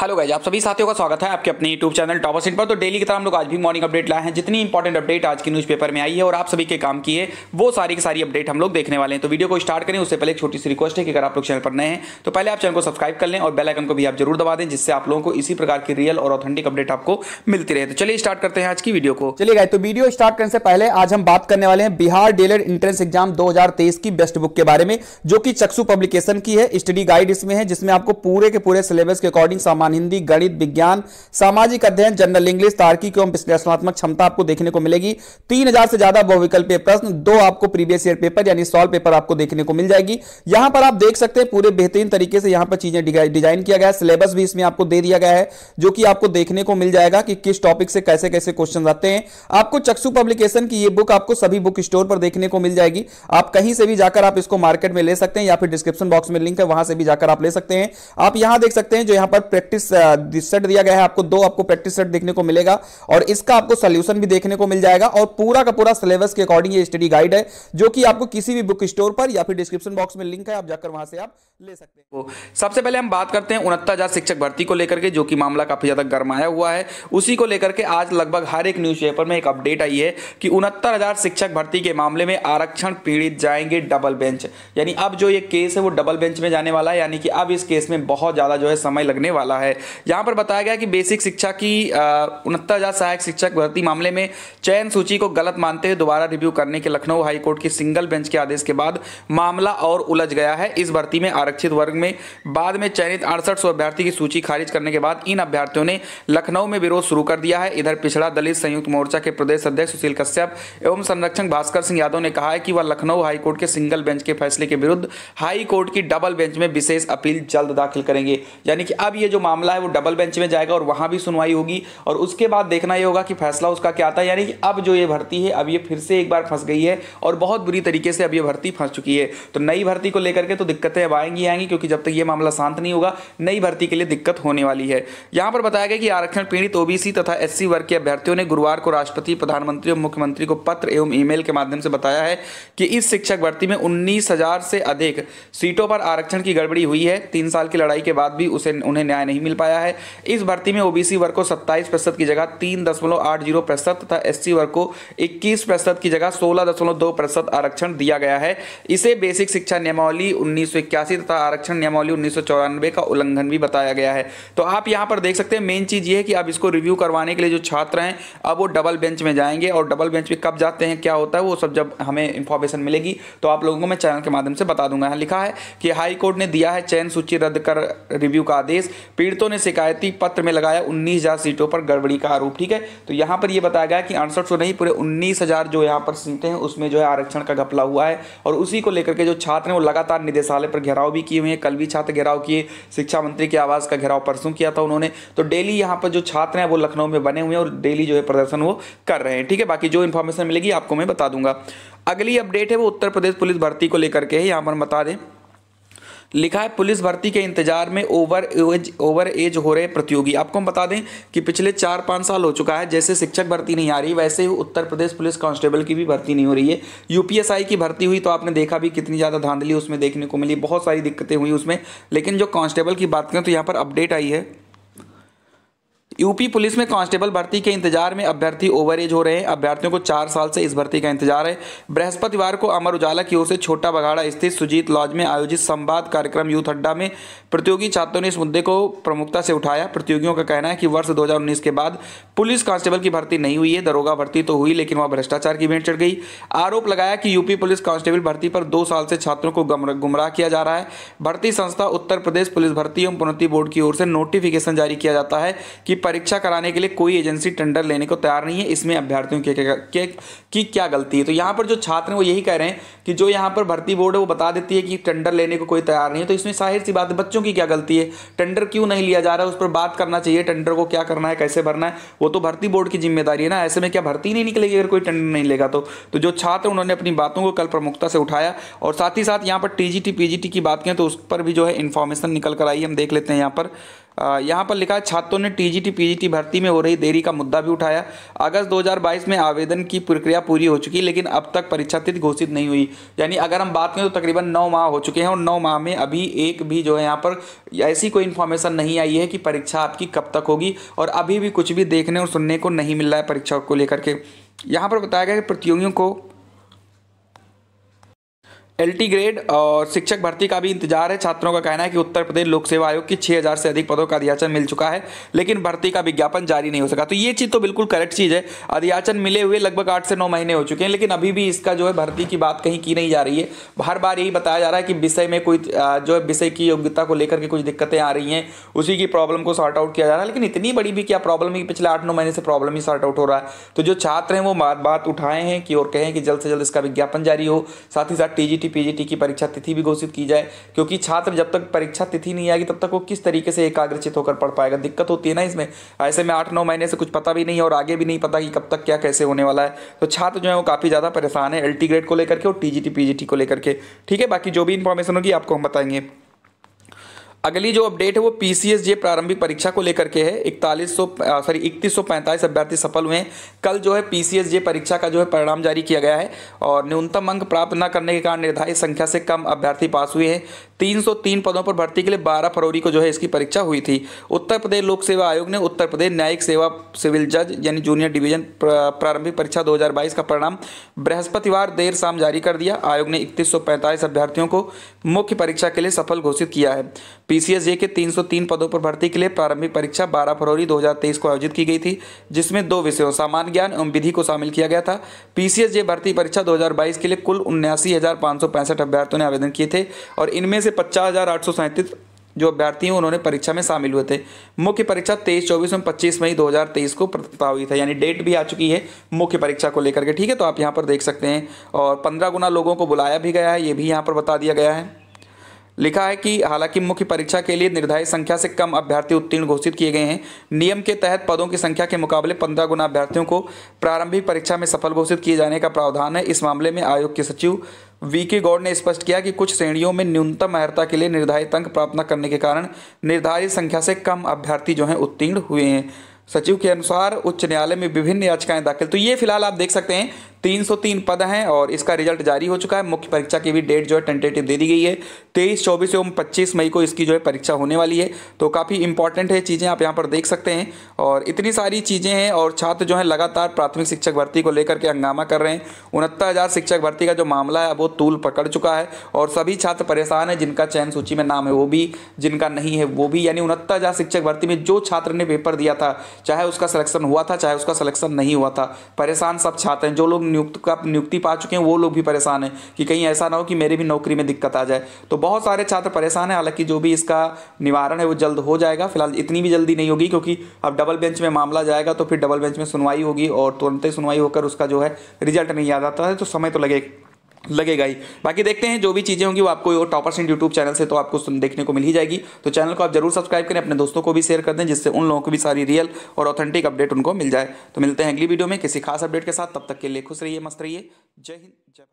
hello guys आप सभी साथियों का स्वागत है आपके अपने यूट्यूब चैनल टॉपर सीट पर तो डेली की तरह हम लोग आज भी मॉर्निंग अपडेट लाए हैं जितनी इंपॉर्टेंट अपडेट आज की न्यूज़पेपर में आई है और आप सभी के काम की है वो सारी की सारी अपडेट हम लोग देखने वाले हैं तो वीडियो को स्टार्ट करें उससे पहले एक छोटी सी रिक्वेस्ट है कि अगर आप लोग चैनल पर नए हैं तो पहले आप चैनल को सब्सक्राइब कर लें और बेलाइकन को भी आप जरूर दबा दें जिससे आप लोगों को इसी प्रकार की रियल और ऑथेंटिक अपडेट आपको मिलती रहे तो चलिए स्टार्ट करते हैं आज की वीडियो को चलिए गाय तो वीडियो स्टार्ट करने से पहले आज हम बात करने वाले हैं बिहार डेलेड एंट्रेंस एग्जाम दो की बेस्ट बुक के बारे में जो कि चक्सू पब्लिकेशन की है स्टडी गाइड इसमें है जिसमें आपको पूरे के पूरे सिलेबस के अकॉर्डिंग सामान विज्ञान हिंदी गणित विज्ञान सामाजिक अध्ययन जनरल इंग्लिश तार्किक एवं विश्लेषणात्मक क्षमता आपको देखने को मिलेगी तीन हजार से ज्यादा बहुविकल्पीय प्रश्न दो आपको प्रीवियस ईयर पेपर यानी सॉल्व पेपर आपको देखने को मिल जाएगी यहां पर आप देख सकते हैं पूरे बेहतरीन तरीके से यहां पर चीजें डिजाइन किया गया है सिलेबस भी इसमें आपको दे दिया गया है जो कि आपको देखने को मिल जाएगा कि किस टॉपिक से कैसे कैसे क्वेश्चन आते हैं आपको चक्सु पब्लिकेशन की ये बुक आपको सभी बुक स्टोर पर देखने को मिल जाएगी आप कहीं से भी जाकर आप इसको मार्केट में ले सकते हैं या फिर डिस्क्रिप्शन बॉक्स में लिंक है वहां से भी जाकर आप ले सकते हैं आप यहां देख सकते हैं जो यहां पर प्रैक्टिस प्रैक्टिस सेट uh, दिया गया है आपको दो आपको प्रैक्टिस सेट देखने को मिलेगा और इसका आपको सोल्यूशन भी देखने को मिल जाएगा और पूरा का पूरा सिलेबस के अकॉर्डिंग ये स्टडी गाइड है जो कि आपको किसी भी बुक स्टोर पर या फिर डिस्क्रिप्शन बॉक्स में लिंक है आप जाकर वहां से आप ले सकते हैं तो सबसे पहले हम बात करते हैं उनहत्तर शिक्षक भर्ती को लेकर के जो कि मामला काफी ज्यादा गर्माया हुआ है उसी को लेकर के आज लगभग हर एक न्यूज पेपर में एक अपडेट आई है कि उनहत्तर शिक्षक भर्ती के मामले में आरक्षण पीड़ित जाएंगे डबल बेंच यानी अब जो ये केस है वो डबल बेंच में जाने वाला है यानी कि अब इस केस में बहुत ज़्यादा जो है समय लगने वाला है है यहाँ पर बताया गया कि बेसिक शिक्षा की उनहत्तर हज़ार सहायक शिक्षक भर्ती मामले में चयन सूची को गलत मानते हुए दोबारा रिव्यू करने के लखनऊ हाईकोर्ट की सिंगल बेंच के आदेश के बाद मामला और उलझ गया है इस भर्ती में आरक्षित वर्ग में बाद में चयनित अड़सठ अभ्यर्थी की सूची खारिज करने के बाद इन अभ्यर्थियों ने लखनऊ में विरोध शुरू कर दिया है इधर पिछड़ा दलित संयुक्त मोर्चा के प्रदेश अध्यक्ष सुशील कश्यप एवं संरक्षक भास्कर सिंह यादव ने कहा है कि वह लखनऊ हाईकोर्ट के सिंगल बेंच के फैसले के विरुद्ध हाईकोर्ट की डबल बेंच में विशेष अपील जल्द दाखिल करेंगे यानी कि अब ये जो मामला मामला है वो डबल बेंच में जाएगा और वहाँ भी सुनवाई होगी और उसके बाद देखना ये होगा कि फैसला उसका क्या आता है यानी कि अब जो ये भर्ती है अब ये फिर से एक बार फंस गई है और बहुत बुरी तरीके से अब ये भर्ती फंस चुकी है तो नई भर्ती को लेकर के तो दिक्कतें अब आएंगी आएंगी क्योंकि जब तक ये मामला शांत नहीं होगा नई भर्ती के लिए दिक्कत होने वाली है यहाँ पर बताया गया कि आरक्षण पीड़ित ओबीसी तथा एस वर्ग के अभ्यर्थियों ने गुरुवार को राष्ट्रपति प्रधानमंत्री और मुख्यमंत्री को पत्र एवं ई के माध्यम से बताया है कि इस शिक्षक भर्ती में उन्नीस से अधिक सीटों पर आरक्षण की गड़बड़ी हुई है तीन साल की लड़ाई के बाद भी उसे उन्हें न्याय नहीं नहीं मिल पाया है इस भर्ती में ओबीसी वर्ग को सत्ताईस प्रतिशत की जगह तीन दशमलव आठ जीरो प्रतिशत तथा एससी वर्ग को इक्कीस प्रतिशत की जगह सोलह दशमलव दो प्रतिशत आरक्षण दिया गया है इसे बेसिक शिक्षा नियमावली उन्नीस तथा आरक्षण नियमावली उन्नीस का उल्लंघन भी बताया गया है तो आप यहाँ पर देख सकते हैं मेन चीज़ ये है कि अब इसको रिव्यू करवाने के लिए जो छात्र हैं अब वो डबल बेंच में जाएंगे और डबल बेंच में कब जाते हैं क्या होता है वो सब जब हमें इंफॉर्मेशन मिलेगी तो आप लोगों को मैं चैनल के माध्यम से बता दूंगा लिखा है कि हाई कोर्ट ने दिया है चयन सूची रद्द कर रिव्यू का आदेश पीड़ित पीड़ितों ने शिकायती पत्र में लगाया उन्नीस हजार सीटों पर गड़बड़ी का आरोप ठीक है तो यहाँ पर यह बताया गया कि अड़सठ सौ नहीं पूरे उन्नीस हजार जो यहाँ पर सीटें हैं उसमें जो है आरक्षण का घपला हुआ है और उसी को लेकर के जो छात्र हैं वो लगातार निदेशालय पर घेराव भी किए हुए हैं कल भी छात्र घेराव किए शिक्षा मंत्री के आवास का घेराव परसों किया था उन्होंने तो डेली यहाँ पर जो छात्र हैं वो लखनऊ में बने हुए हैं और डेली जो है प्रदर्शन वो कर रहे हैं ठीक है बाकी जो इन्फॉर्मेशन मिलेगी आपको मैं बता दूंगा अगली अपडेट है वो उत्तर प्रदेश पुलिस भर्ती को लेकर के है यहाँ पर बता दें लिखा है पुलिस भर्ती के इंतजार में ओवर एज ओवर एज हो रहे प्रतियोगी आपको हम बता दें कि पिछले चार पाँच साल हो चुका है जैसे शिक्षक भर्ती नहीं आ रही वैसे ही उत्तर प्रदेश पुलिस कांस्टेबल की भी भर्ती नहीं हो रही है यूपीएसआई की भर्ती हुई तो आपने देखा भी कितनी ज़्यादा धांधली उसमें देखने को मिली बहुत सारी दिक्कतें हुई उसमें लेकिन जो कांस्टेबल की बात करें तो यहाँ पर अपडेट आई है यूपी पुलिस में कांस्टेबल भर्ती के इंतजार में अभ्यर्थी ओवर एज हो रहे हैं अभ्यर्थियों को चार साल से इस भर्ती का इंतजार है बृहस्पतिवार को अमर उजाला की ओर से छोटा बघाड़ा स्थित सुजीत लॉज में आयोजित संवाद कार्यक्रम यूथ अड्डा में प्रतियोगी छात्रों ने इस मुद्दे को प्रमुखता से उठाया प्रतियोगियों का कहना है कि वर्ष दो के बाद पुलिस कांस्टेबल की भर्ती नहीं हुई है दरोगा भर्ती तो हुई लेकिन वहां भ्रष्टाचार की भेंट चढ़ गई आरोप लगाया कि यूपी पुलिस कांस्टेबल भर्ती पर दो साल से छात्रों को गुमराह किया जा रहा है भर्ती संस्था उत्तर प्रदेश पुलिस भर्ती एवं प्रोन्नति बोर्ड की ओर से नोटिफिकेशन जारी किया जाता है कि परीक्षा कराने के लिए कोई एजेंसी टेंडर लेने को तैयार नहीं है इसमें अभ्यर्थियों के, के, के की क्या गलती है तो यहाँ पर जो छात्र हैं वो यही कह रहे हैं कि जो यहाँ पर भर्ती बोर्ड है वो बता देती है कि टेंडर लेने को कोई तैयार नहीं है तो इसमें साहिर सी बात है बच्चों की क्या गलती है टेंडर क्यों नहीं लिया जा रहा है उस पर बात करना चाहिए टेंडर को क्या करना है कैसे भरना है वो तो भर्ती बोर्ड की जिम्मेदारी है ना ऐसे में क्या भर्ती नहीं निकलेगी अगर कोई टेंडर नहीं लेगा तो, तो जो छात्र उन्होंने अपनी बातों को कल प्रमुखता से उठाया और साथ ही साथ यहाँ पर टी जी की बात करें तो उस पर भी जो है इन्फॉर्मेशन निकल कर आई हम देख लेते हैं यहाँ पर यहाँ पर लिखा है छात्रों ने टीजीटी पीजीटी भर्ती में हो रही देरी का मुद्दा भी उठाया अगस्त 2022 में आवेदन की प्रक्रिया पूरी हो चुकी लेकिन अब तक परीक्षा तिथि घोषित नहीं हुई यानी अगर हम बात करें तो तकरीबन नौ माह हो चुके हैं और नौ माह में अभी एक भी जो है यहाँ पर ऐसी कोई इन्फॉर्मेशन नहीं आई है कि परीक्षा आपकी कब तक होगी और अभी भी कुछ भी देखने और सुनने को नहीं मिल रहा है परीक्षा को लेकर के यहाँ पर बताया गया कि प्रतियोगियों को एल ग्रेड और शिक्षक भर्ती का भी इंतजार है छात्रों का कहना है कि उत्तर प्रदेश लोक सेवा आयोग की 6000 से अधिक पदों का अधियाचन मिल चुका है लेकिन भर्ती का विज्ञापन जारी नहीं हो सका तो ये चीज़ तो बिल्कुल करेक्ट चीज़ है अधियाचन मिले हुए लगभग आठ से नौ महीने हो चुके हैं लेकिन अभी भी इसका जो है भर्ती की बात कहीं की नहीं जा रही है हर बार यही बताया जा रहा है कि विषय में कोई जो है विषय की योग्यता को लेकर के कुछ दिक्कतें आ रही हैं उसी की प्रॉब्लम को सॉर्ट आउट किया जा रहा है लेकिन इतनी बड़ी भी क्या प्रॉब्लम है पिछले आठ नौ महीने से प्रॉब्लम ही सॉर्ट आउट हो रहा है तो जो छात्र हैं वो बात उठाए हैं कि और कहें कि जल्द से जल्द इसका विज्ञापन जारी हो साथ ही साथ टी पीजीटी की परीक्षा तिथि भी घोषित की जाए क्योंकि छात्र जब तक परीक्षा तिथि नहीं आएगी तब तक वो किस तरीके से एकाग्रचित होकर पढ़ पाएगा दिक्कत होती है ना इसमें ऐसे में आठ नौ महीने से कुछ पता भी नहीं और आगे भी नहीं पता कि कब तक क्या कैसे होने वाला है तो छात्र जो है वो काफ़ी ज़्यादा परेशान है एल ग्रेड को लेकर के और टी जी को लेकर के ठीक है बाकी जो भी इन्फॉर्मेशन होगी आपको हम बताएंगे अगली जो अपडेट है वो पी सी प्रारंभिक परीक्षा को लेकर के है इकतालीस सौ सॉरी इकतीस सौ पैंतालीस अभ्यर्थी सफल हुए हैं कल जो है पी सी परीक्षा का जो है परिणाम जारी किया गया है और न्यूनतम अंक प्राप्त न करने के कारण निर्धारित संख्या से कम अभ्यर्थी पास हुए हैं 303 पदों पर भर्ती के लिए 12 फरवरी को जो है इसकी परीक्षा हुई थी उत्तर प्रदेश लोक सेवा आयोग ने उत्तर प्रदेश न्यायिक सेवा सिविल जज यानी जूनियर डिवीजन प्रारंभिक परीक्षा 2022 का परिणाम बृहस्पतिवार देर शाम जारी कर दिया आयोग ने इकतीस अभ्यर्थियों को मुख्य परीक्षा के लिए सफल घोषित किया है पीसीएसजे के 303 पदों पर भर्ती के लिए प्रारंभिक परीक्षा 12 फरवरी 2023 को आयोजित की गई थी जिसमें दो विषयों सामान्य ज्ञान एवं विधि को शामिल किया गया था पीसीएसजे भर्ती परीक्षा 2022 के लिए कुल उन्यासी अभ्यर्थियों ने आवेदन किए थे और इनमें से पचास जो अभ्यर्थी हैं उन्होंने परीक्षा में शामिल हुए थे मुख्य परीक्षा तेईस चौबीस और पच्चीस मई 2023 को प्रस्तावित है यानी डेट भी आ चुकी है मुख्य परीक्षा को लेकर के ठीक है तो आप यहाँ पर देख सकते हैं और पंद्रह गुना लोगों को बुलाया भी गया है ये भी यहाँ पर बता दिया गया है लिखा है कि हालांकि मुख्य परीक्षा के लिए निर्धारित संख्या से कम अभ्यर्थी उत्तीर्ण घोषित किए गए हैं नियम के तहत पदों की संख्या के मुकाबले पंद्रह गुना अभ्यर्थियों को प्रारंभिक परीक्षा में सफल घोषित किए जाने का प्रावधान है इस मामले में आयोग के सचिव वी के गौड़ ने स्पष्ट किया कि कुछ श्रेणियों में न्यूनतम अहर्ता के लिए निर्धारित अंक प्राप्त न करने के कारण निर्धारित संख्या से कम अभ्यर्थी जो हैं उत्तीर्ण हुए हैं सचिव के अनुसार उच्च न्यायालय में विभिन्न याचिकाएं दाखिल तो ये फिलहाल आप देख सकते हैं 303 पद हैं और इसका रिजल्ट जारी हो चुका है मुख्य परीक्षा की भी डेट जो है टेंटेटिव दे दी गई है तेईस चौबीस एवं पच्चीस मई को इसकी जो है परीक्षा होने वाली है तो काफ़ी इंपॉर्टेंट है चीज़ें आप यहाँ पर देख सकते हैं और इतनी सारी चीज़ें हैं और छात्र जो है लगातार प्राथमिक शिक्षक भर्ती को लेकर के हंगामा कर रहे हैं उनहत्तर शिक्षक भर्ती का जो मामला है वो तूल पकड़ चुका है और सभी छात्र परेशान है जिनका चयन सूची में नाम है वो भी जिनका नहीं है वो भी यानी उनहत्तर शिक्षक भर्ती में जो छात्र ने पेपर दिया था चाहे उसका सलेक्शन हुआ था चाहे उसका सलेक्शन नहीं हुआ था परेशान सब छात्र हैं जो लोग नियुक्त का नियुक्ति पा चुके हैं वो लोग भी परेशान हैं कि कहीं ऐसा ना हो कि मेरे भी नौकरी में दिक्कत आ जाए तो बहुत सारे छात्र परेशान हैं हालांकि जो भी इसका निवारण है वो जल्द हो जाएगा फिलहाल इतनी भी जल्दी नहीं होगी क्योंकि अब डबल बेंच में मामला जाएगा तो फिर डबल बेंच में सुनवाई होगी और तुरंत ही सुनवाई होकर उसका जो है रिजल्ट नहीं याद आता है तो समय तो लगेगा लगेगा ही बाकी देखते हैं जो भी चीज़ें होंगी वो आपको टॉपर्स सिंह यूट्यूब चैनल से तो आपको देखने को मिल ही जाएगी तो चैनल को आप जरूर सब्सक्राइब करें अपने दोस्तों को भी शेयर कर दें जिससे उन लोगों को भी सारी रियल और ऑथेंटिक अपडेट उनको मिल जाए तो मिलते हैं अगली वीडियो में किसी खास अपडेट के साथ तब तक के लिए खुश रहिए मस्त रहिए जय हिंद जय